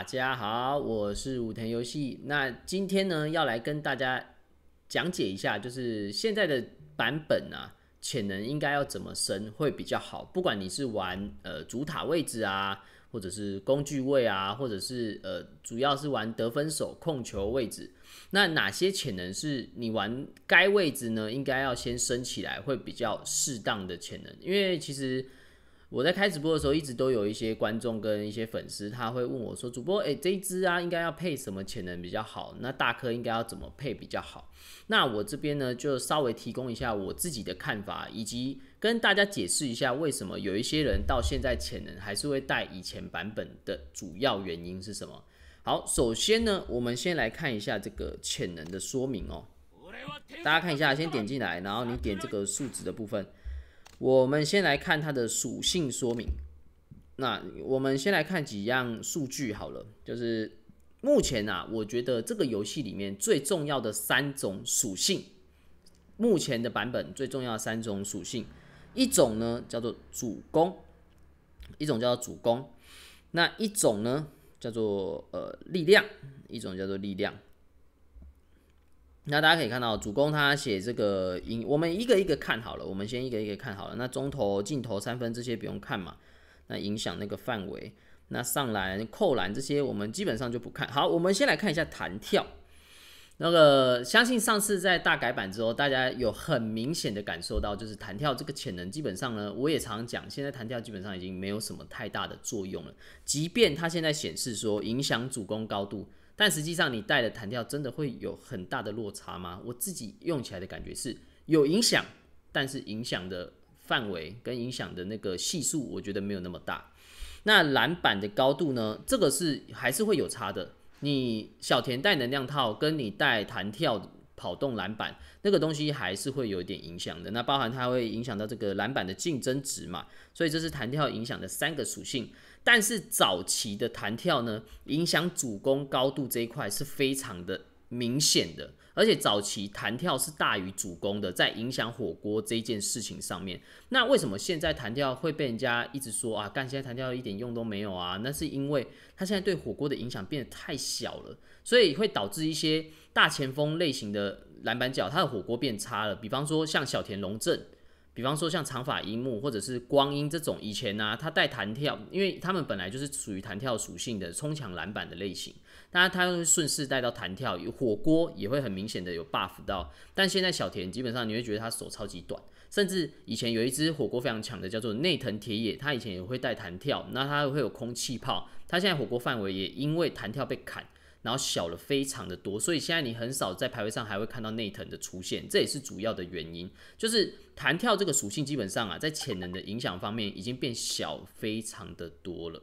大家好，我是武田游戏。那今天呢，要来跟大家讲解一下，就是现在的版本啊，潜能应该要怎么升会比较好。不管你是玩呃主塔位置啊，或者是工具位啊，或者是呃主要是玩得分手控球位置，那哪些潜能是你玩该位置呢？应该要先升起来会比较适当的潜能，因为其实。我在开直播的时候，一直都有一些观众跟一些粉丝，他会问我说：“主播，诶，这一支啊，应该要配什么潜能比较好？那大颗应该要怎么配比较好？”那我这边呢，就稍微提供一下我自己的看法，以及跟大家解释一下为什么有一些人到现在潜能还是会带以前版本的主要原因是什么。好，首先呢，我们先来看一下这个潜能的说明哦。大家看一下，先点进来，然后你点这个数值的部分。我们先来看它的属性说明。那我们先来看几样数据好了，就是目前啊，我觉得这个游戏里面最重要的三种属性，目前的版本最重要的三种属性，一种呢叫做主攻，一种叫做主攻，那一种呢叫做呃力量，一种叫做力量。那大家可以看到，主攻他写这个影，我们一个一个看好了。我们先一个一个看好了。那中投、镜头、三分这些不用看嘛？那影响那个范围。那上篮、扣篮这些我们基本上就不看好。我们先来看一下弹跳。那个相信上次在大改版之后，大家有很明显的感受到，就是弹跳这个潜能基本上呢，我也常讲，现在弹跳基本上已经没有什么太大的作用了。即便它现在显示说影响主攻高度。但实际上，你带的弹跳真的会有很大的落差吗？我自己用起来的感觉是有影响，但是影响的范围跟影响的那个系数，我觉得没有那么大。那篮板的高度呢？这个是还是会有差的。你小田带能量套，跟你带弹跳跑动篮板那个东西，还是会有一点影响的。那包含它会影响到这个篮板的竞争值嘛？所以这是弹跳影响的三个属性。但是早期的弹跳呢，影响主攻高度这一块是非常的明显的，而且早期弹跳是大于主攻的，在影响火锅这件事情上面。那为什么现在弹跳会被人家一直说啊？干现在弹跳一点用都没有啊？那是因为它现在对火锅的影响变得太小了，所以会导致一些大前锋类型的篮板脚，他的火锅变差了。比方说像小田龙正。比方说像长发樱木或者是光阴这种以前呢，他带弹跳，因为他们本来就是属于弹跳属性的冲抢篮板的类型，那他顺势带到弹跳，火锅也会很明显的有 buff 到。但现在小田基本上你会觉得他手超级短，甚至以前有一只火锅非常强的叫做内藤铁野，他以前也会带弹跳，那他会有空气炮，他现在火锅范围也因为弹跳被砍。然后小了非常的多，所以现在你很少在排位上还会看到内藤的出现，这也是主要的原因，就是弹跳这个属性基本上啊，在潜能的影响方面已经变小非常的多了。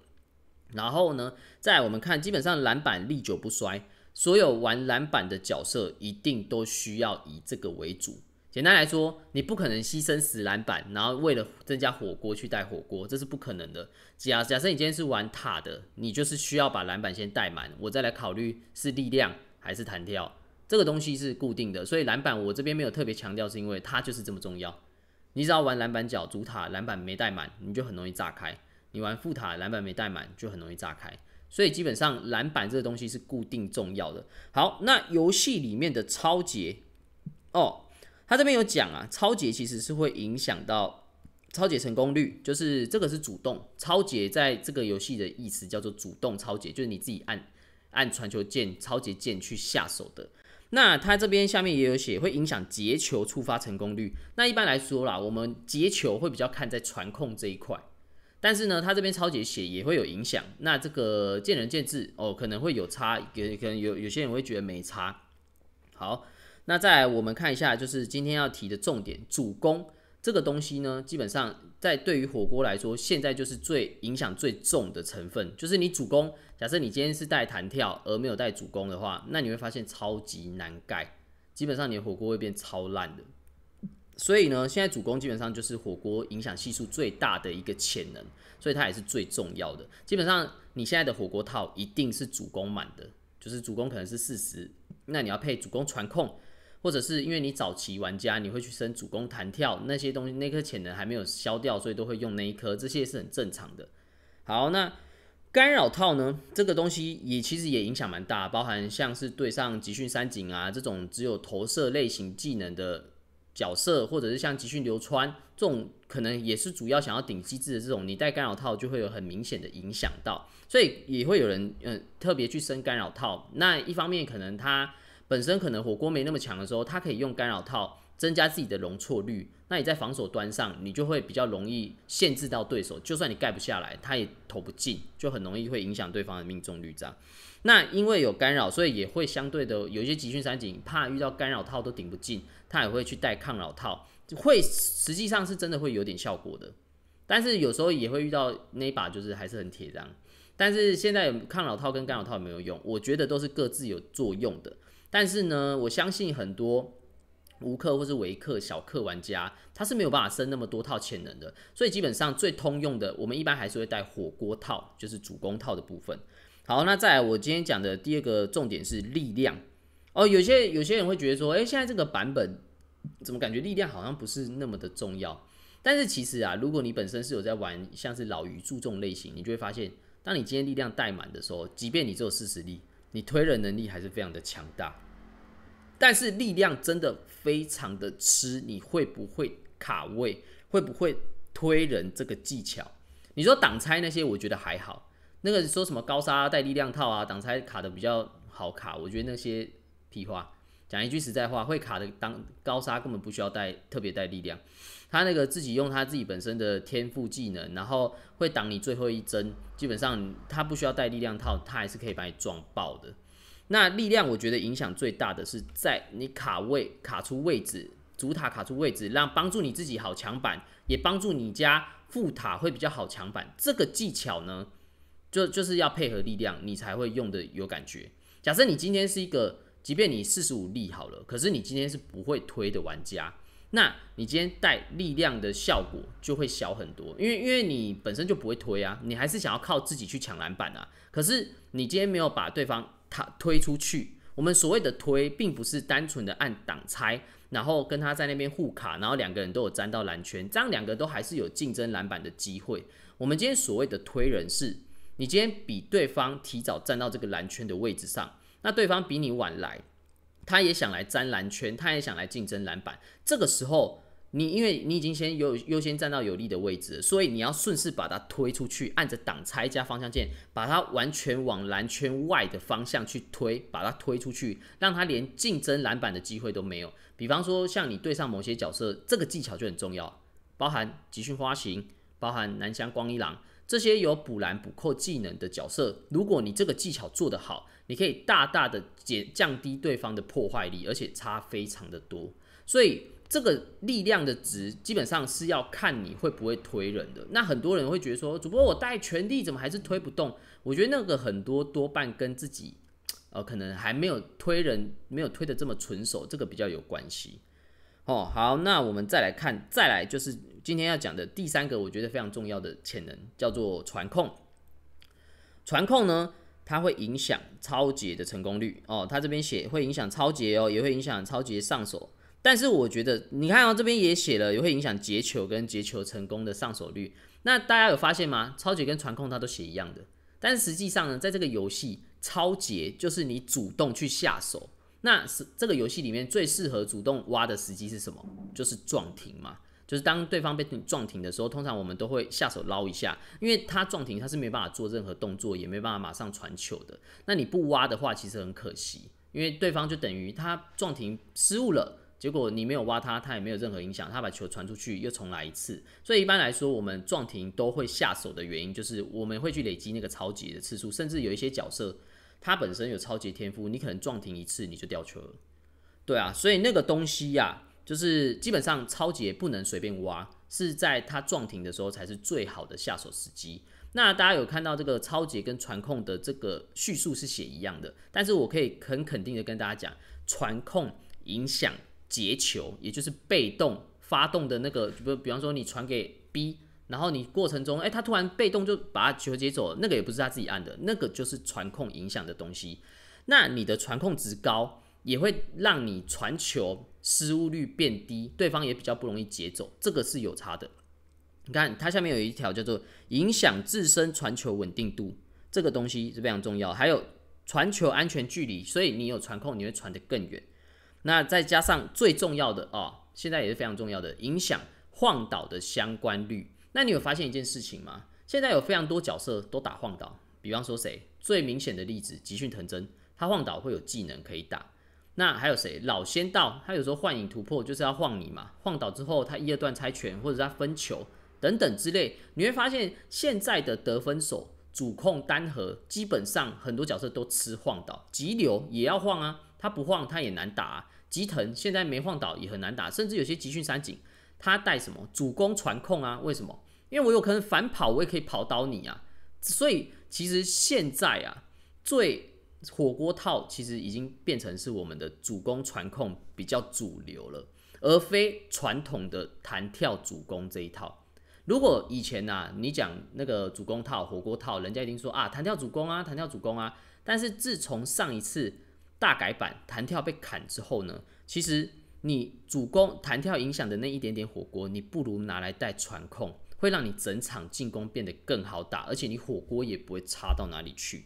然后呢，在我们看，基本上篮板历久不衰，所有玩篮板的角色一定都需要以这个为主。简单来说，你不可能牺牲死篮板，然后为了增加火锅去带火锅，这是不可能的。假假设你今天是玩塔的，你就是需要把篮板先带满，我再来考虑是力量还是弹跳，这个东西是固定的。所以篮板我这边没有特别强调，是因为它就是这么重要。你只要玩篮板角主塔篮板没带满，你就很容易炸开；你玩副塔篮板没带满，就很容易炸开。所以基本上篮板这个东西是固定重要的。好，那游戏里面的超节哦。他这边有讲啊，超节其实是会影响到超节成功率，就是这个是主动超节，在这个游戏的意思叫做主动超节，就是你自己按按传球键、超节键去下手的。那他这边下面也有写，会影响截球触发成功率。那一般来说啦，我们截球会比较看在传控这一块，但是呢，他这边超节写也会有影响。那这个见仁见智哦，可能会有差，有可能有有些人会觉得没差。好。那再来我们看一下，就是今天要提的重点，主攻这个东西呢，基本上在对于火锅来说，现在就是最影响最重的成分。就是你主攻，假设你今天是带弹跳而没有带主攻的话，那你会发现超级难盖，基本上你的火锅会变超烂的。所以呢，现在主攻基本上就是火锅影响系数最大的一个潜能，所以它也是最重要的。基本上你现在的火锅套一定是主攻满的，就是主攻可能是四十，那你要配主攻传控。或者是因为你早期玩家，你会去升主攻弹跳那些东西，那颗潜能还没有消掉，所以都会用那一颗，这些是很正常的。好，那干扰套呢？这个东西也其实也影响蛮大，包含像是对上集训三井啊这种只有投射类型技能的角色，或者是像集训流川这种可能也是主要想要顶机制的这种，你带干扰套就会有很明显的影响到，所以也会有人嗯特别去升干扰套。那一方面可能他。本身可能火锅没那么强的时候，他可以用干扰套增加自己的容错率。那你在防守端上，你就会比较容易限制到对手。就算你盖不下来，他也投不进，就很容易会影响对方的命中率这样。那因为有干扰，所以也会相对的有一些集训三井怕遇到干扰套都顶不进，他也会去带抗扰套，会实际上是真的会有点效果的。但是有时候也会遇到那把就是还是很铁这样。但是现在抗扰套跟干扰套有没有用，我觉得都是各自有作用的。但是呢，我相信很多无氪或是微氪小氪玩家，他是没有办法升那么多套潜能的，所以基本上最通用的，我们一般还是会带火锅套，就是主攻套的部分。好，那再来，我今天讲的第二个重点是力量。哦，有些有些人会觉得说，诶，现在这个版本怎么感觉力量好像不是那么的重要？但是其实啊，如果你本身是有在玩像是老鱼注重类型，你就会发现，当你今天力量带满的时候，即便你只有四十力。你推人能力还是非常的强大，但是力量真的非常的吃。你会不会卡位？会不会推人这个技巧？你说挡拆那些，我觉得还好。那个说什么高沙带力量套啊，挡拆卡的比较好卡，我觉得那些屁话。讲一句实在话，会卡的当高杀根本不需要带特别带力量，他那个自己用他自己本身的天赋技能，然后会挡你最后一帧，基本上他不需要带力量套，他还是可以把你撞爆的。那力量我觉得影响最大的是在你卡位卡出位置，主塔卡出位置，让帮助你自己好抢板，也帮助你家副塔会比较好抢板。这个技巧呢，就就是要配合力量，你才会用的有感觉。假设你今天是一个。即便你四十五力好了，可是你今天是不会推的玩家，那你今天带力量的效果就会小很多，因为因为你本身就不会推啊，你还是想要靠自己去抢篮板啊。可是你今天没有把对方他推出去，我们所谓的推，并不是单纯的按挡拆，然后跟他在那边互卡，然后两个人都有沾到篮圈，这样两个都还是有竞争篮板的机会。我们今天所谓的推人，是你今天比对方提早站到这个篮圈的位置上。那对方比你晚来，他也想来沾篮圈，他也想来竞争篮板。这个时候，你因为你已经先优优先站到有利的位置，所以你要顺势把它推出去，按着挡拆加方向键，把它完全往篮圈外的方向去推，把它推出去，让他连竞争篮板的机会都没有。比方说，像你对上某些角色，这个技巧就很重要，包含集训花型，包含南香光一郎。这些有补篮补扣技能的角色，如果你这个技巧做得好，你可以大大的减降低对方的破坏力，而且差非常的多。所以这个力量的值基本上是要看你会不会推人的。那很多人会觉得说，主播我带全力怎么还是推不动？我觉得那个很多多半跟自己，呃，可能还没有推人，没有推的这么纯熟，这个比较有关系。哦，好，那我们再来看，再来就是今天要讲的第三个，我觉得非常重要的潜能，叫做传控。传控呢，它会影响超级的成功率哦。它这边写会影响超级哦，也会影响超级上手。但是我觉得，你看哦，这边也写了，也会影响截球跟截球成功的上手率。那大家有发现吗？超级跟传控它都写一样的，但是实际上呢，在这个游戏，超级就是你主动去下手。那是这个游戏里面最适合主动挖的时机是什么？就是撞停嘛，就是当对方被你撞停的时候，通常我们都会下手捞一下，因为他撞停，他是没办法做任何动作，也没办法马上传球的。那你不挖的话，其实很可惜，因为对方就等于他撞停失误了，结果你没有挖他，他也没有任何影响，他把球传出去又重来一次。所以一般来说，我们撞停都会下手的原因，就是我们会去累积那个超级的次数，甚至有一些角色。他本身有超级天赋，你可能撞停一次你就掉球了，对啊，所以那个东西呀，就是基本上超级不能随便挖，是在他撞停的时候才是最好的下手时机。那大家有看到这个超级跟传控的这个叙述是写一样的，但是我可以很肯定的跟大家讲，传控影响截球，也就是被动发动的那个，不，比方说你传给 B。然后你过程中，哎，他突然被动就把他球解走，了，那个也不是他自己按的，那个就是传控影响的东西。那你的传控值高，也会让你传球失误率变低，对方也比较不容易解走，这个是有差的。你看它下面有一条叫做影响自身传球稳定度，这个东西是非常重要。还有传球安全距离，所以你有传控，你会传得更远。那再加上最重要的啊，现在也是非常重要的，影响晃倒的相关率。那你有发现一件事情吗？现在有非常多角色都打晃倒，比方说谁最明显的例子，集训藤真，他晃倒会有技能可以打。那还有谁，老仙道，他有时候幻影突破就是要晃你嘛，晃倒之后他一二段拆拳或者他分球等等之类，你会发现现在的得分手、主控单核，基本上很多角色都吃晃倒，急流也要晃啊，他不晃他也难打。吉藤现在没晃倒也很难打，甚至有些集训山井。他带什么主攻传控啊？为什么？因为我有可能反跑，我也可以跑倒你啊。所以其实现在啊，最火锅套其实已经变成是我们的主攻传控比较主流了，而非传统的弹跳主攻这一套。如果以前呐，你讲那个主攻套火锅套，人家一定说啊，弹跳主攻啊，弹跳主攻啊。但是自从上一次大改版弹跳被砍之后呢，其实。你主攻弹跳影响的那一点点火锅，你不如拿来带传控，会让你整场进攻变得更好打，而且你火锅也不会差到哪里去。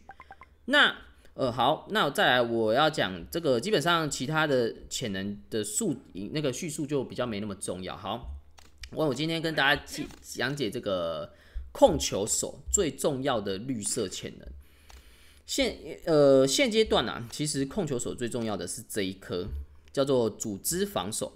那呃好，那再来我要讲这个，基本上其他的潜能的速那个叙述就比较没那么重要。好，我我今天跟大家讲讲解这个控球手最重要的绿色潜能。现呃现阶段啊，其实控球手最重要的是这一颗。叫做组织防守。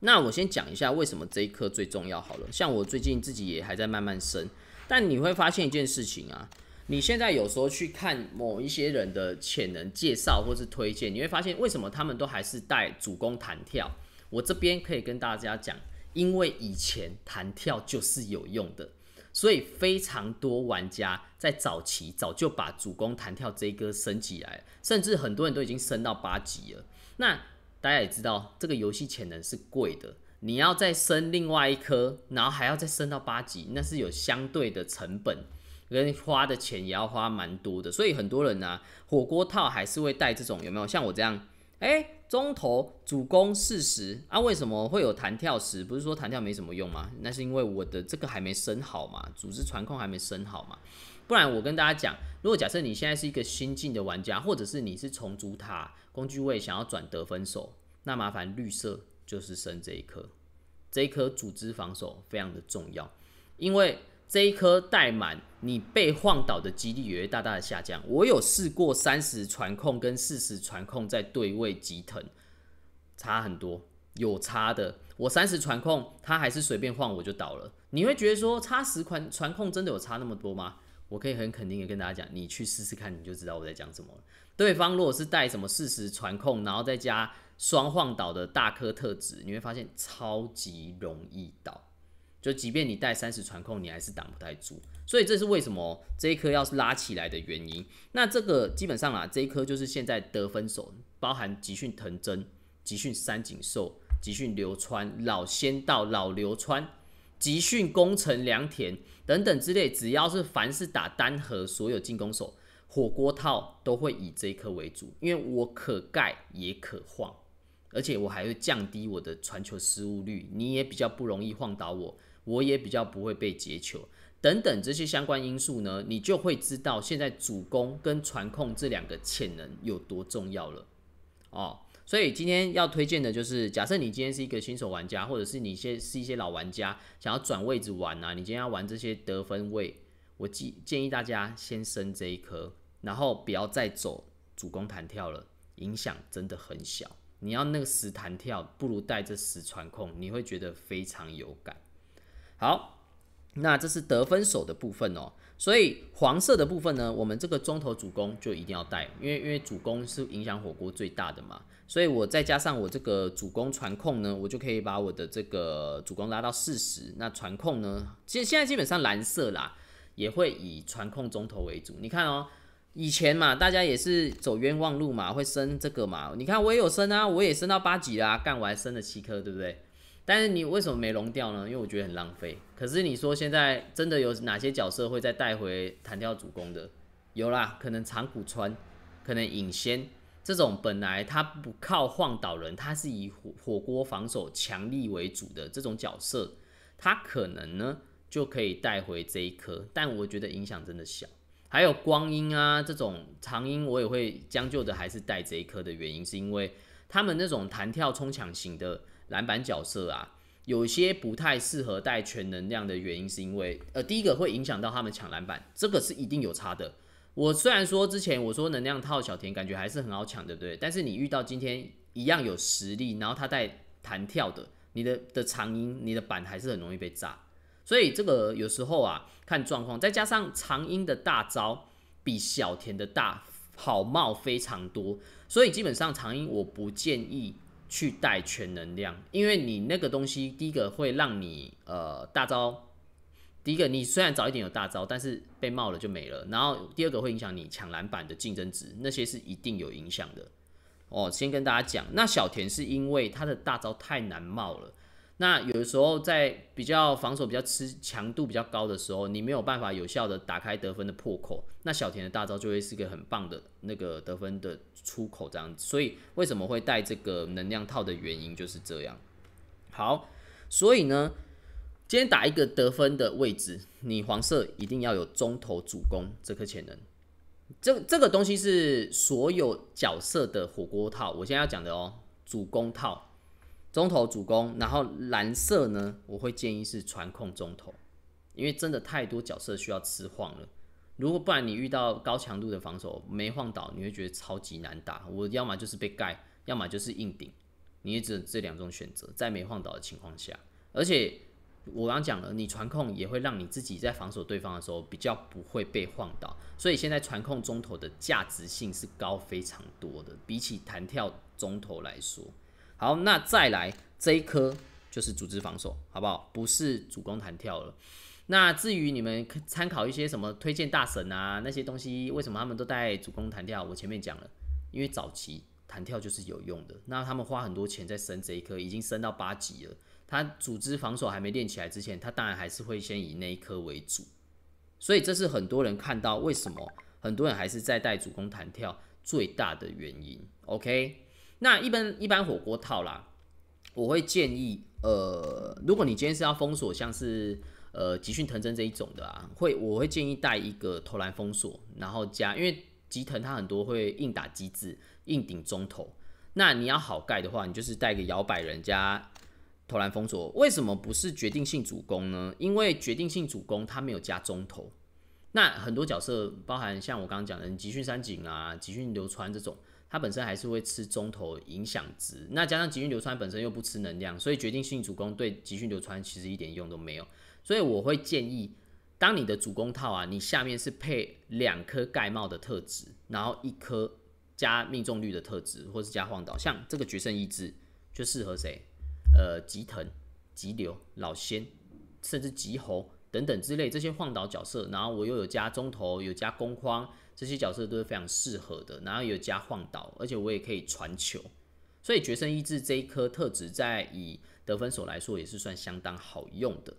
那我先讲一下为什么这一课最重要好了。像我最近自己也还在慢慢升，但你会发现一件事情啊，你现在有时候去看某一些人的潜能介绍或是推荐，你会发现为什么他们都还是带主攻弹跳。我这边可以跟大家讲，因为以前弹跳就是有用的，所以非常多玩家在早期早就把主攻弹跳这一颗升级来了，甚至很多人都已经升到八级了。那大家也知道这个游戏潜能是贵的，你要再升另外一颗，然后还要再升到八级，那是有相对的成本，跟花的钱也要花蛮多的。所以很多人呢，火锅套还是会带这种，有没有？像我这样，哎，中投主攻四十啊？为什么会有弹跳十？不是说弹跳没什么用吗？那是因为我的这个还没升好嘛，组织传控还没升好嘛。不然我跟大家讲，如果假设你现在是一个新进的玩家，或者是你是重组塔。工具位想要转得分手，那麻烦绿色就是升这一颗，这一颗组织防守非常的重要，因为这一颗带满，你被晃倒的几率也会大大的下降。我有试过三十传控跟四十传控在对位急腾，差很多，有差的。我三十传控，他还是随便晃我就倒了。你会觉得说差十传传控真的有差那么多吗？我可以很肯定的跟大家讲，你去试试看你就知道我在讲什么了。对方如果是带什么四十传控，然后再加双晃倒的大颗特质，你会发现超级容易倒。就即便你带三十传控，你还是挡不太住。所以这是为什么这一颗要拉起来的原因。那这个基本上啊，这一颗就是现在得分手，包含集训藤真、集训三井寿、集训流川老仙道、老流川、集训工程良田等等之类，只要是凡是打单核所有进攻手。火锅套都会以这一颗为主，因为我可盖也可晃，而且我还会降低我的传球失误率，你也比较不容易晃倒我，我也比较不会被截球等等这些相关因素呢，你就会知道现在主攻跟传控这两个潜能有多重要了哦。所以今天要推荐的就是，假设你今天是一个新手玩家，或者是你些是一些老玩家想要转位置玩啊，你今天要玩这些得分位，我建建议大家先升这一颗。然后不要再走主攻弹跳了，影响真的很小。你要那个十弹跳，不如带这十传控，你会觉得非常有感。好，那这是得分手的部分哦。所以黄色的部分呢，我们这个中投主攻就一定要带，因为因为主攻是影响火锅最大的嘛。所以我再加上我这个主攻传控呢，我就可以把我的这个主攻拉到四十。那传控呢，其实现在基本上蓝色啦，也会以传控中投为主。你看哦。以前嘛，大家也是走冤枉路嘛，会升这个嘛。你看我也有升啊，我也升到八级啦，干完升了七颗，对不对？但是你为什么没融掉呢？因为我觉得很浪费。可是你说现在真的有哪些角色会再带回弹跳主攻的？有啦，可能长谷川，可能影仙这种本来他不靠晃倒人，他是以火火锅防守强力为主的这种角色，他可能呢就可以带回这一颗，但我觉得影响真的小。还有光阴啊，这种长音我也会将就的，还是带这一颗的原因，是因为他们那种弹跳冲抢型的篮板角色啊，有一些不太适合带全能量的原因，是因为呃第一个会影响到他们抢篮板，这个是一定有差的。我虽然说之前我说能量套小田感觉还是很好抢，对不对？但是你遇到今天一样有实力，然后他带弹跳的，你的的长音，你的板还是很容易被炸。所以这个有时候啊，看状况，再加上长鹰的大招比小田的大好冒非常多，所以基本上长鹰我不建议去带全能量，因为你那个东西，第一个会让你呃大招，第一个你虽然早一点有大招，但是被冒了就没了，然后第二个会影响你抢篮板的竞争值，那些是一定有影响的。哦，先跟大家讲，那小田是因为他的大招太难冒了。那有的时候在比较防守比较吃强度比较高的时候，你没有办法有效的打开得分的破口，那小田的大招就会是一个很棒的那个得分的出口这样子。所以为什么会带这个能量套的原因就是这样。好，所以呢，今天打一个得分的位置，你黄色一定要有中投主攻这颗潜能。这这个东西是所有角色的火锅套。我现在要讲的哦，主攻套。中投主攻，然后蓝色呢，我会建议是传控中投，因为真的太多角色需要吃晃了。如果不然，你遇到高强度的防守没晃倒，你会觉得超级难打。我要么就是被盖，要么就是硬顶，你只有这两种选择。在没晃倒的情况下，而且我刚讲了，你传控也会让你自己在防守对方的时候比较不会被晃倒，所以现在传控中投的价值性是高非常多的，比起弹跳中投来说。好，那再来这一颗就是组织防守，好不好？不是主攻弹跳了。那至于你们参考一些什么推荐大神啊，那些东西，为什么他们都带主攻弹跳？我前面讲了，因为早期弹跳就是有用的。那他们花很多钱在升这一颗，已经升到八级了。他组织防守还没练起来之前，他当然还是会先以那一颗为主。所以这是很多人看到为什么很多人还是在带主攻弹跳最大的原因。OK。那一般一般火锅套啦，我会建议，呃，如果你今天是要封锁，像是呃集训藤真这一种的啊，会我会建议带一个投篮封锁，然后加，因为集藤他很多会硬打机制，硬顶中投。那你要好盖的话，你就是带个摇摆人加投篮封锁。为什么不是决定性主攻呢？因为决定性主攻他没有加中投。那很多角色，包含像我刚刚讲的集训三井啊、集训流川这种。它本身还是会吃中投影响值，那加上集训流川本身又不吃能量，所以决定性主攻对集训流川其实一点用都没有。所以我会建议，当你的主攻套啊，你下面是配两颗盖帽的特质，然后一颗加命中率的特质，或是加晃倒，像这个决胜意志就适合谁？呃，吉藤、吉流、老仙，甚至吉猴等等之类这些晃倒角色。然后我又有加中投，有加攻框。这些角色都是非常适合的，然后有加晃倒，而且我也可以传球，所以决胜意志这一颗特质在以得分手来说也是算相当好用的。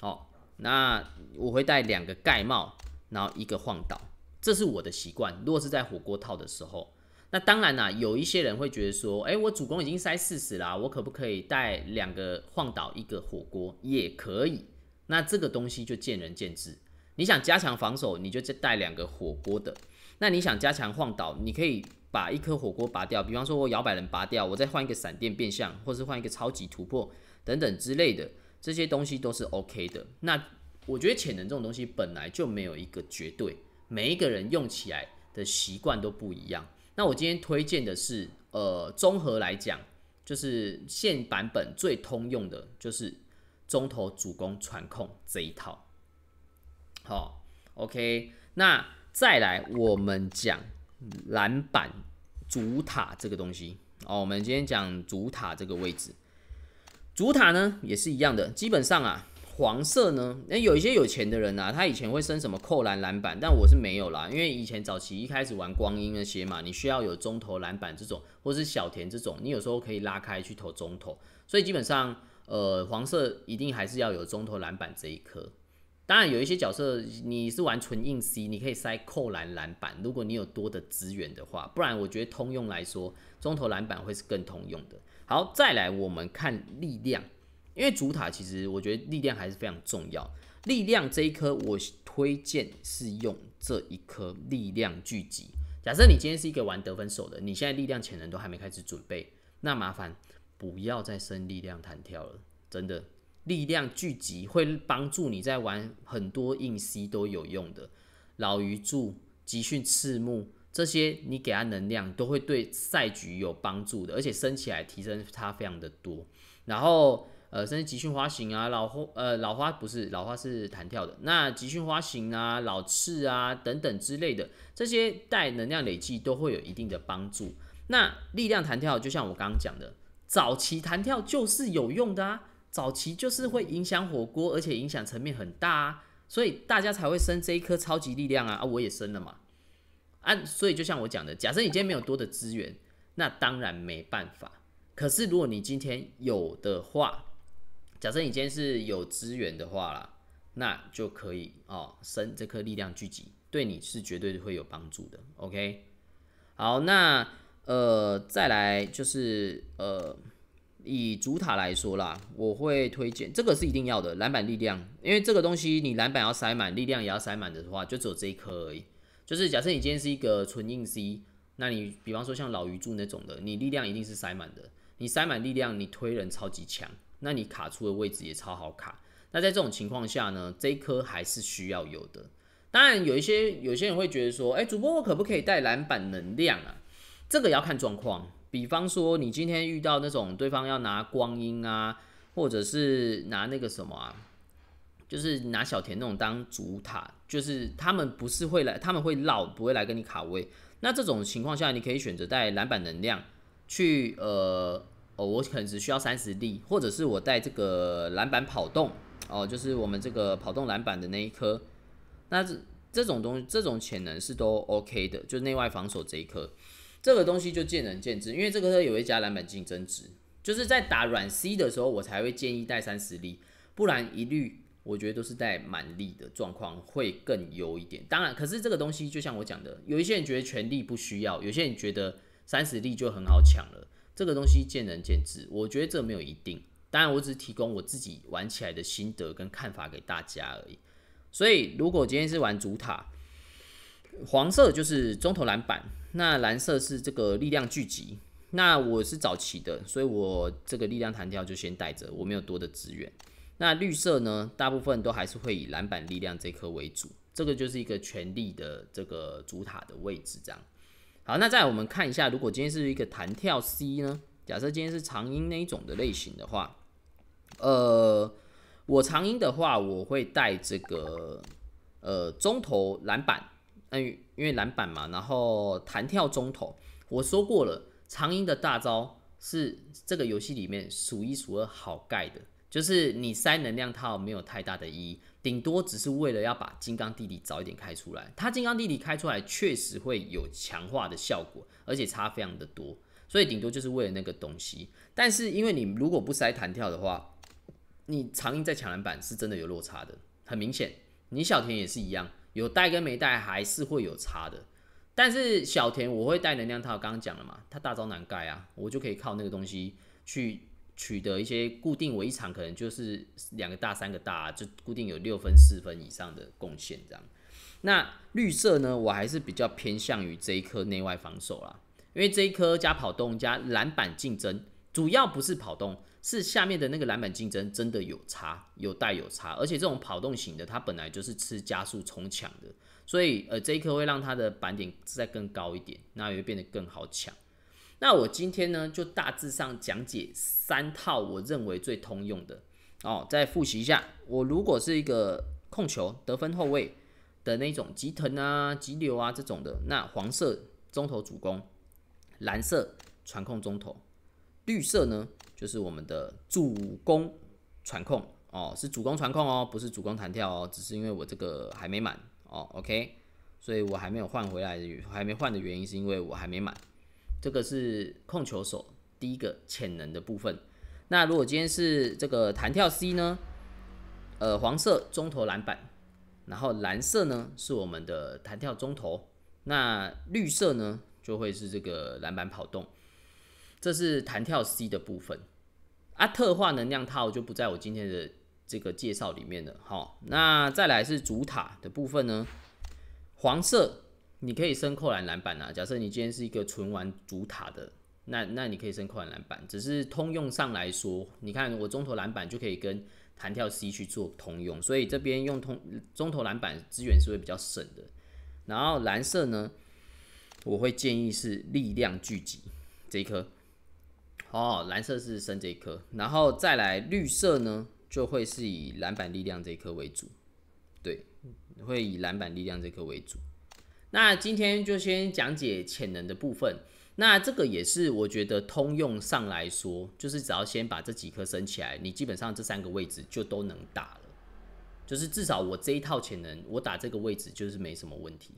好，那我会带两个盖帽，然后一个晃倒，这是我的习惯。如果是在火锅套的时候，那当然啦，有一些人会觉得说，哎，我主攻已经塞四十啦，我可不可以带两个晃倒一个火锅？也可以，那这个东西就见仁见智。你想加强防守，你就再带两个火锅的。那你想加强晃倒，你可以把一颗火锅拔掉，比方说我摇摆人拔掉，我再换一个闪电变向，或是换一个超级突破等等之类的，这些东西都是 OK 的。那我觉得潜能这种东西本来就没有一个绝对，每一个人用起来的习惯都不一样。那我今天推荐的是，呃，综合来讲，就是现版本最通用的就是中投、主攻、传控这一套。好，OK，那再来我们讲篮板主塔这个东西哦。我们今天讲主塔这个位置，主塔呢也是一样的，基本上啊，黄色呢，那有一些有钱的人啊，他以前会升什么扣篮篮板，但我是没有啦，因为以前早期一开始玩《光阴》那些嘛，你需要有中投篮板这种，或是小田这种，你有时候可以拉开去投中投，所以基本上呃黄色一定还是要有中投篮板这一颗。当然有一些角色，你是玩纯硬 C，你可以塞扣篮篮板。如果你有多的资源的话，不然我觉得通用来说，中投篮板会是更通用的。好，再来我们看力量，因为主塔其实我觉得力量还是非常重要。力量这一颗，我推荐是用这一颗力量聚集。假设你今天是一个玩得分手的，你现在力量潜能都还没开始准备，那麻烦不要再升力量弹跳了，真的。力量聚集会帮助你在玩很多硬 C 都有用的，老鱼柱、集训赤木这些，你给它能量都会对赛局有帮助的，而且升起来提升它非常的多。然后呃，甚至集训花型啊、老花呃老花不是老花是弹跳的，那集训花型啊、老赤啊等等之类的这些带能量累积都会有一定的帮助。那力量弹跳就像我刚刚讲的，早期弹跳就是有用的啊。早期就是会影响火锅，而且影响层面很大啊，所以大家才会生这一颗超级力量啊啊，我也生了嘛。啊，所以就像我讲的，假设你今天没有多的资源，那当然没办法。可是如果你今天有的话，假设你今天是有资源的话啦，那就可以哦生这颗力量聚集，对你是绝对会有帮助的。OK，好，那呃再来就是呃。以主塔来说啦，我会推荐这个是一定要的篮板力量，因为这个东西你篮板要塞满，力量也要塞满的话，就只有这一颗而已。就是假设你今天是一个纯硬 C，那你比方说像老鱼柱那种的，你力量一定是塞满的。你塞满力量，你推人超级强，那你卡出的位置也超好卡。那在这种情况下呢，这一颗还是需要有的。当然有一些有些人会觉得说，哎，主播我可不可以带篮板能量啊？这个要看状况。比方说，你今天遇到那种对方要拿光阴啊，或者是拿那个什么啊，就是拿小田那种当主塔，就是他们不是会来，他们会绕，不会来跟你卡位。那这种情况下，你可以选择带篮板能量去，呃，哦，我可能只需要三十粒，或者是我带这个篮板跑动，哦，就是我们这个跑动篮板的那一颗。那这这种东西，这种潜能是都 OK 的，就内外防守这一颗。这个东西就见仁见智，因为这个车有一家篮板竞争值，就是在打软 C 的时候，我才会建议带三十力，不然一律我觉得都是带满力的状况会更优一点。当然，可是这个东西就像我讲的，有一些人觉得全力不需要，有些人觉得三十力就很好抢了，这个东西见仁见智，我觉得这没有一定。当然，我只是提供我自己玩起来的心得跟看法给大家而已。所以，如果今天是玩主塔。黄色就是中投篮板，那蓝色是这个力量聚集，那我是早期的，所以我这个力量弹跳就先带着，我没有多的资源。那绿色呢，大部分都还是会以篮板力量这颗为主，这个就是一个权力的这个主塔的位置，这样。好，那再我们看一下，如果今天是一个弹跳 C 呢？假设今天是长音那一种的类型的话，呃，我长音的话，我会带这个呃中投篮板。那因为篮板嘛，然后弹跳中投，我说过了，长鹰的大招是这个游戏里面数一数二好盖的，就是你塞能量套没有太大的意义，顶多只是为了要把金刚弟弟早一点开出来，他金刚弟弟开出来确实会有强化的效果，而且差非常的多，所以顶多就是为了那个东西。但是因为你如果不塞弹跳的话，你长鹰在抢篮板是真的有落差的，很明显，你小田也是一样。有带跟没带还是会有差的，但是小田我会带能量套，刚刚讲了嘛，他大招难盖啊，我就可以靠那个东西去取得一些固定，我一场可能就是两个大三个大，就固定有六分四分以上的贡献这样。那绿色呢，我还是比较偏向于这一颗内外防守啦，因为这一颗加跑动加篮板竞争。主要不是跑动，是下面的那个篮板竞争真的有差，有带有差，而且这种跑动型的，它本来就是吃加速冲抢的，所以呃，这一刻会让它的板点再更高一点，那也会变得更好抢。那我今天呢，就大致上讲解三套我认为最通用的哦。再复习一下，我如果是一个控球得分后卫的那种吉藤啊、吉流啊这种的，那黄色中投主攻，蓝色传控中投。绿色呢，就是我们的助攻传控哦，是主攻传控哦，不是主攻弹跳哦，只是因为我这个还没满哦，OK，所以我还没有换回来，还没换的原因是因为我还没满。这个是控球手第一个潜能的部分。那如果今天是这个弹跳 C 呢，呃，黄色中投篮板，然后蓝色呢是我们的弹跳中投，那绿色呢就会是这个篮板跑动。这是弹跳 C 的部分啊，特化能量套就不在我今天的这个介绍里面了。好，那再来是主塔的部分呢，黄色你可以升扣篮篮板啊。假设你今天是一个纯玩主塔的，那那你可以升扣篮篮板。只是通用上来说，你看我中投篮板就可以跟弹跳 C 去做通用，所以这边用通中投篮板资源是会比较省的。然后蓝色呢，我会建议是力量聚集这一颗。哦，蓝色是升这一颗，然后再来绿色呢，就会是以篮板力量这一颗为主，对，会以篮板力量这颗为主。那今天就先讲解潜能的部分。那这个也是我觉得通用上来说，就是只要先把这几颗升起来，你基本上这三个位置就都能打了。就是至少我这一套潜能，我打这个位置就是没什么问题。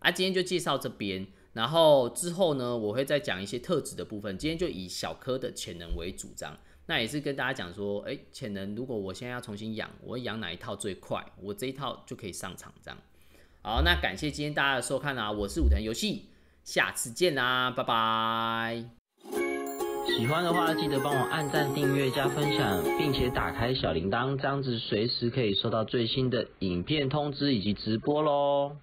啊，今天就介绍这边。然后之后呢，我会再讲一些特质的部分。今天就以小柯的潜能为主张，那也是跟大家讲说，哎，潜能如果我现在要重新养，我养哪一套最快？我这一套就可以上场这样。好，那感谢今天大家的收看啊，我是武藤游戏，下次见啦，拜拜。喜欢的话记得帮我按赞、订阅、加分享，并且打开小铃铛，这样子随时可以收到最新的影片通知以及直播喽。